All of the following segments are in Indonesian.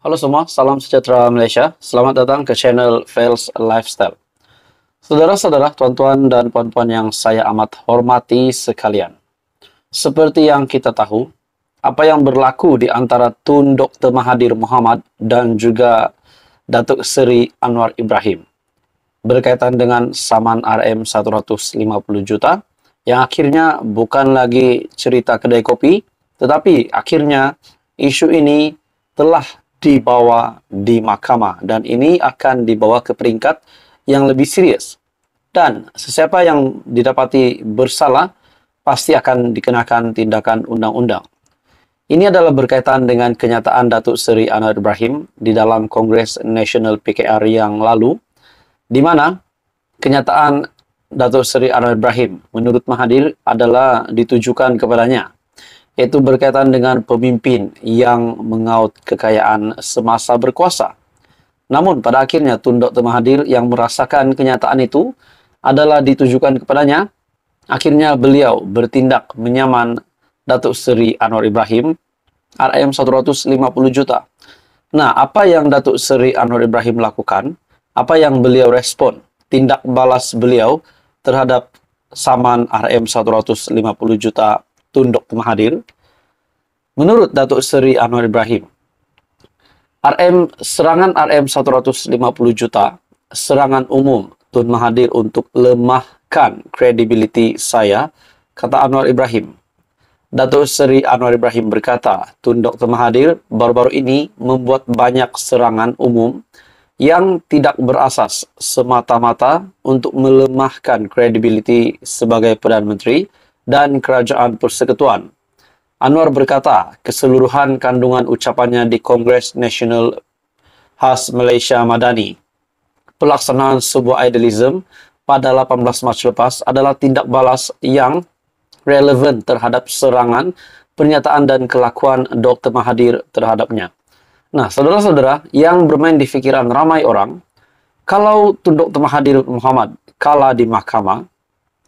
Halo semua, salam sejahtera Malaysia. Selamat datang ke channel Fails Lifestyle. Saudara-saudara, tuan-tuan dan puan-puan yang saya amat hormati sekalian. Seperti yang kita tahu, apa yang berlaku di antara Tun Dr. Mahathir Muhammad dan juga Datuk Seri Anwar Ibrahim berkaitan dengan saman RM 150 juta yang akhirnya bukan lagi cerita kedai kopi, tetapi akhirnya isu ini telah dibawa di mahkamah dan ini akan dibawa ke peringkat yang lebih serius. Dan sesiapa yang didapati bersalah pasti akan dikenakan tindakan undang-undang. Ini adalah berkaitan dengan kenyataan Datuk Seri Anwar Ibrahim di dalam Kongres Nasional PKR yang lalu, di mana kenyataan Datuk Seri Anwar Ibrahim menurut Mahathir adalah ditujukan kepadanya yaitu berkaitan dengan pemimpin yang mengaut kekayaan semasa berkuasa. Namun pada akhirnya Tun Dr. Mahathir yang merasakan kenyataan itu adalah ditujukan kepadanya. Akhirnya beliau bertindak menyaman Datuk Seri Anwar Ibrahim RM 150 juta. Nah, apa yang Datuk Seri Anwar Ibrahim lakukan? Apa yang beliau respon? Tindak balas beliau terhadap saman RM 150 juta tunduk Mahathir Menurut Datuk Seri Anwar Ibrahim, RM serangan RM 150 juta, serangan umum Tun Mahathir untuk lemahkan kredibiliti saya, kata Anwar Ibrahim. Datuk Seri Anwar Ibrahim berkata, Tun Dr. Mahathir baru-baru ini membuat banyak serangan umum yang tidak berasas semata-mata untuk melemahkan kredibiliti sebagai Perdana Menteri dan Kerajaan Persekutuan. Anwar berkata, keseluruhan kandungan ucapannya di Kongres Nasional Khas Malaysia Madani, pelaksanaan sebuah idealism pada 18 Mac lepas adalah tindak balas yang relevan terhadap serangan, pernyataan dan kelakuan Dr. Mahathir terhadapnya. Nah, saudara-saudara yang bermain di fikiran ramai orang, kalau Dr. Mahathir Muhammad kalah di mahkamah,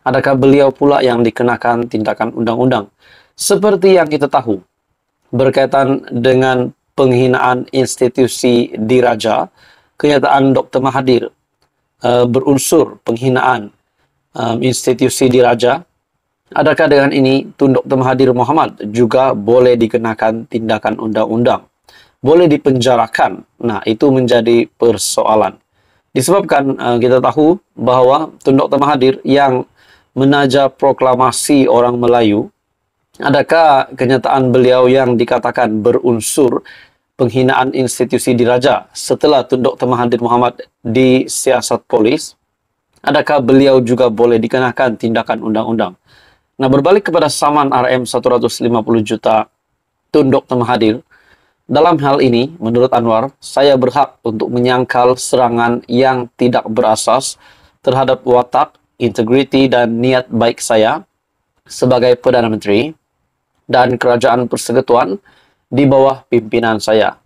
Adakah beliau pula yang dikenakan tindakan undang-undang? Seperti yang kita tahu, berkaitan dengan penghinaan institusi diraja, kenyataan Dr. Mahathir uh, berunsur penghinaan um, institusi diraja. Adakah dengan ini Tun Dr. Mahathir Muhammad juga boleh dikenakan tindakan undang-undang? Boleh dipenjarakan? Nah, itu menjadi persoalan. Disebabkan uh, kita tahu bahwa Tun Dr. Mahathir yang menaja proklamasi orang Melayu, adakah kenyataan beliau yang dikatakan berunsur penghinaan institusi diraja setelah Tun Dr. Mahathir Muhammad di siasat polis? Adakah beliau juga boleh dikenakan tindakan undang-undang? Nah, berbalik kepada saman RM 150 juta Tun Dr. Mahathir, dalam hal ini, menurut Anwar, saya berhak untuk menyangkal serangan yang tidak berasas terhadap watak integriti dan niat baik saya sebagai Perdana Menteri dan Kerajaan Persekutuan di bawah pimpinan saya.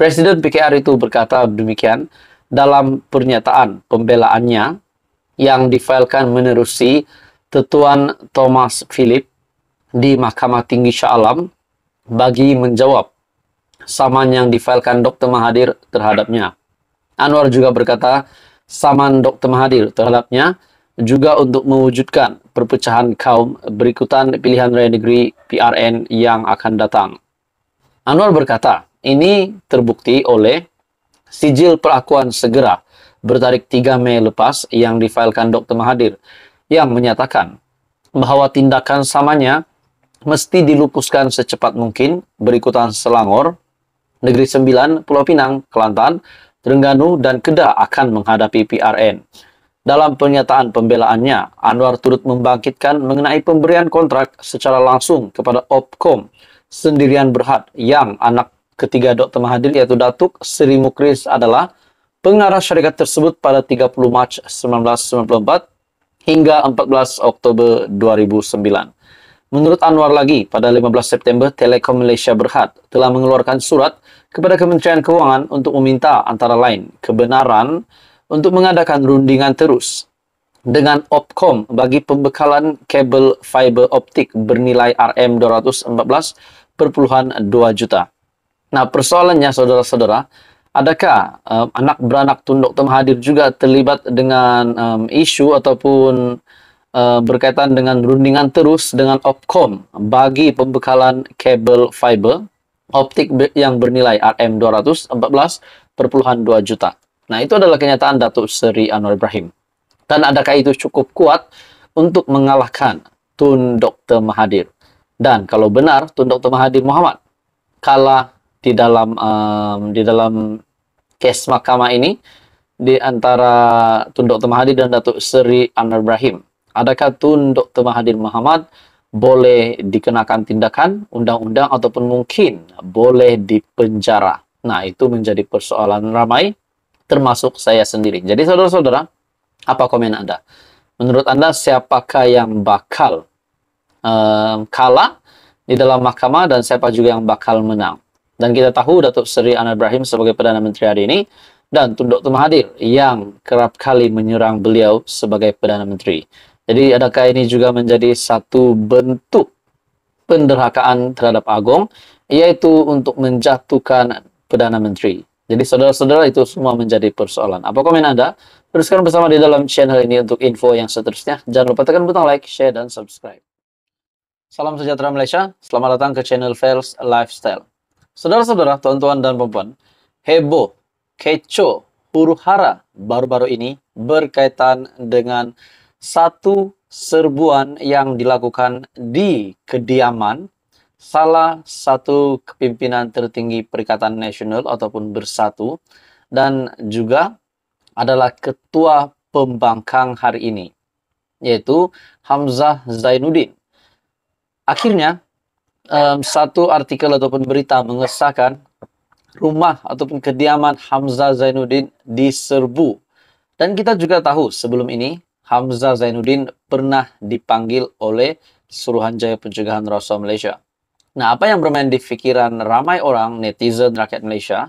Presiden PKR itu berkata demikian dalam pernyataan pembelaannya yang difailkan menerusi tetuan Thomas Philip di Mahkamah Tinggi Shah Alam bagi menjawab saman yang difailkan Dr. Mahathir terhadapnya. Anwar juga berkata saman Dr. Mahathir terhadapnya juga untuk mewujudkan perpecahan kaum berikutan pilihan raya negeri PRN yang akan datang. Anwar berkata, ini terbukti oleh sijil perakuan segera bertarik 3 Mei lepas yang difailkan Dr. Mahathir yang menyatakan bahwa tindakan samanya mesti dilupuskan secepat mungkin berikutan Selangor, Negeri Sembilan, Pulau Pinang, Kelantan, Terengganu, dan Kedah akan menghadapi PRN. Dalam pernyataan pembelaannya, Anwar turut membangkitkan mengenai pemberian kontrak secara langsung kepada Opkom Sendirian Berhad yang anak ketiga Dr. Mahathir yaitu Datuk Sri Mukris adalah pengarah syarikat tersebut pada 30 Mac 1994 hingga 14 Oktober 2009. Menurut Anwar lagi, pada 15 September, Telekom Malaysia Berhad telah mengeluarkan surat kepada Kementerian Keuangan untuk meminta antara lain kebenaran untuk mengadakan rundingan terus dengan Opcom bagi pembekalan kabel fiber optik bernilai RM214,2 juta. Nah, persoalannya saudara-saudara, adakah um, anak beranak tunduk hadir juga terlibat dengan um, isu ataupun uh, berkaitan dengan rundingan terus dengan Opcom bagi pembekalan kabel fiber optik yang bernilai RM214,2 juta? Nah, itu adalah kenyataan Datuk Seri Anwar Ibrahim. Dan adakah itu cukup kuat untuk mengalahkan Tun Dr. Mahathir? Dan kalau benar Tun Dr. Mahathir Muhammad kalah di dalam um, di dalam kes mahkamah ini di antara Tun Dr. Mahathir dan Datuk Seri Anwar Ibrahim. Adakah Tun Dr. Mahathir Muhammad boleh dikenakan tindakan undang-undang ataupun mungkin boleh dipenjara? Nah, itu menjadi persoalan ramai termasuk saya sendiri. Jadi saudara-saudara, apa komen Anda? Menurut Anda siapakah yang bakal um, kalah di dalam mahkamah dan siapa juga yang bakal menang? Dan kita tahu Datuk Seri Anwar Ibrahim sebagai Perdana Menteri hari ini dan Tun Dr. Mahathir yang kerap kali menyerang beliau sebagai Perdana Menteri. Jadi adakah ini juga menjadi satu bentuk penderhakaan terhadap Agong, yaitu untuk menjatuhkan Perdana Menteri? Jadi saudara-saudara itu semua menjadi persoalan. Apa komen Anda? Teruskan bersama di dalam channel ini untuk info yang seterusnya. Jangan lupa tekan butang like, share, dan subscribe. Salam sejahtera Malaysia. Selamat datang ke channel Fails Lifestyle. Saudara-saudara, tuan-tuan dan perempuan, heboh, kecoh, huru hara baru-baru ini berkaitan dengan satu serbuan yang dilakukan di kediaman salah satu kepimpinan tertinggi Perikatan Nasional ataupun Bersatu dan juga adalah ketua pembangkang hari ini yaitu Hamzah Zainuddin. Akhirnya um, satu artikel ataupun berita mengesahkan rumah ataupun kediaman Hamzah Zainuddin diserbu. Dan kita juga tahu sebelum ini Hamzah Zainuddin pernah dipanggil oleh Suruhanjaya Pencegahan Rasuah Malaysia Nah, apa yang bermain di pikiran ramai orang, netizen, rakyat Malaysia?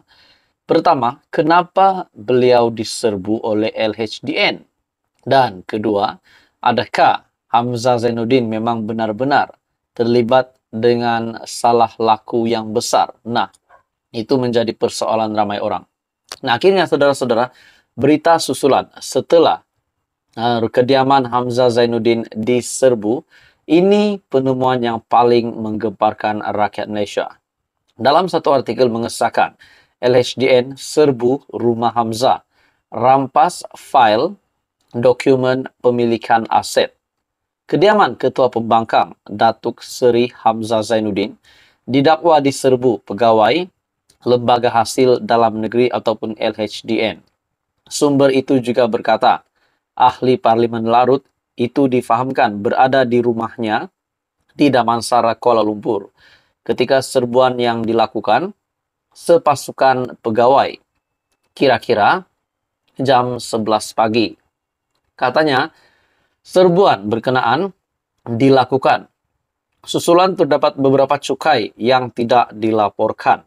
Pertama, kenapa beliau diserbu oleh LHDN? Dan kedua, adakah Hamzah Zainuddin memang benar-benar terlibat dengan salah laku yang besar? Nah, itu menjadi persoalan ramai orang. Nah, akhirnya saudara-saudara, berita susulan setelah uh, kediaman Hamzah Zainuddin diserbu, ini penemuan yang paling menggemparkan rakyat Malaysia. Dalam satu artikel mengesahkan, LHDN serbu rumah Hamzah, rampas fail dokumen pemilikan aset. Kediaman Ketua Pembangkang Datuk Seri Hamzah Zainuddin didakwa diserbu pegawai Lembaga Hasil Dalam Negeri ataupun LHDN. Sumber itu juga berkata, ahli Parlimen Larut itu difahamkan berada di rumahnya di Damansara Kuala Lumpur ketika serbuan yang dilakukan sepasukan pegawai kira-kira jam 11 pagi. Katanya, serbuan berkenaan dilakukan. Susulan terdapat beberapa cukai yang tidak dilaporkan.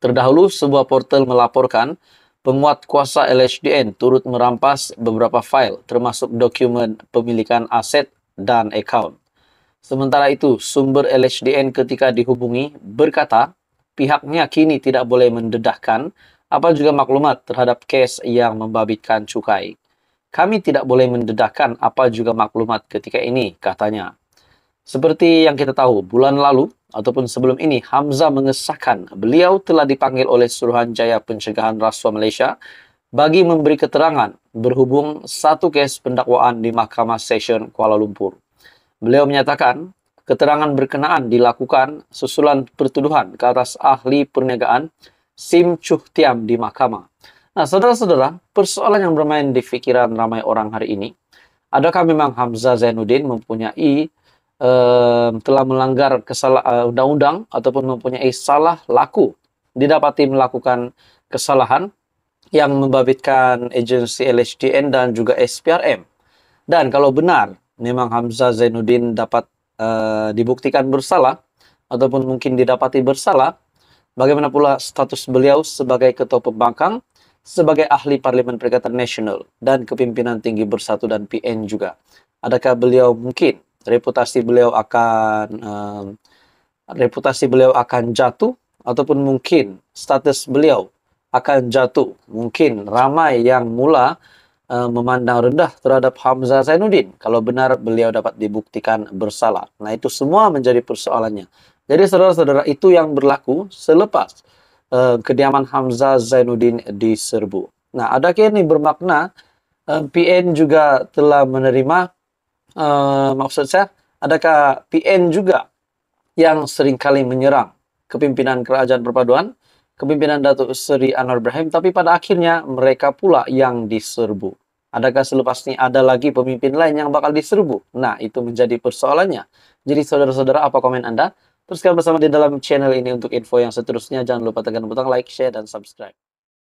Terdahulu sebuah portal melaporkan Penguat kuasa LHDN turut merampas beberapa file, termasuk dokumen pemilikan aset dan account. Sementara itu, sumber LHDN ketika dihubungi berkata pihaknya kini tidak boleh mendedahkan apa juga maklumat terhadap kes yang membabitkan cukai. Kami tidak boleh mendedahkan apa juga maklumat ketika ini, katanya. Seperti yang kita tahu, bulan lalu ataupun sebelum ini Hamzah mengesahkan beliau telah dipanggil oleh Suruhanjaya Pencegahan Rasuah Malaysia bagi memberi keterangan berhubung satu kes pendakwaan di Mahkamah Session Kuala Lumpur. Beliau menyatakan keterangan berkenaan dilakukan susulan pertuduhan ke atas ahli perniagaan Sim Chuh Tiam di mahkamah. Nah, saudara-saudara, persoalan yang bermain di fikiran ramai orang hari ini, adakah memang Hamzah Zainuddin mempunyai eh, telah melanggar kesalahan eh, undang-undang ataupun mempunyai salah laku didapati melakukan kesalahan yang membabitkan agensi LHDN dan juga SPRM. Dan kalau benar memang Hamzah Zainuddin dapat uh, dibuktikan bersalah ataupun mungkin didapati bersalah, bagaimana pula status beliau sebagai ketua pembangkang, sebagai ahli parlimen Perikatan Nasional dan kepimpinan tinggi Bersatu dan PN juga. Adakah beliau mungkin reputasi beliau akan um, reputasi beliau akan jatuh ataupun mungkin status beliau akan jatuh. Mungkin ramai yang mula uh, memandang rendah terhadap Hamzah Zainuddin kalau benar beliau dapat dibuktikan bersalah. Nah, itu semua menjadi persoalannya. Jadi saudara-saudara itu yang berlaku selepas uh, kediaman Hamzah Zainuddin diserbu. Nah, ada kini bermakna PN juga telah menerima uh, eh, maksud saya, adakah PN juga yang seringkali menyerang kepimpinan kerajaan perpaduan, kepimpinan Datuk Seri Anwar Ibrahim, tapi pada akhirnya mereka pula yang diserbu. Adakah selepas ini ada lagi pemimpin lain yang bakal diserbu? Nah, itu menjadi persoalannya. Jadi saudara-saudara, apa komen Anda? Teruskan bersama di dalam channel ini untuk info yang seterusnya. Jangan lupa tekan butang like, share, dan subscribe.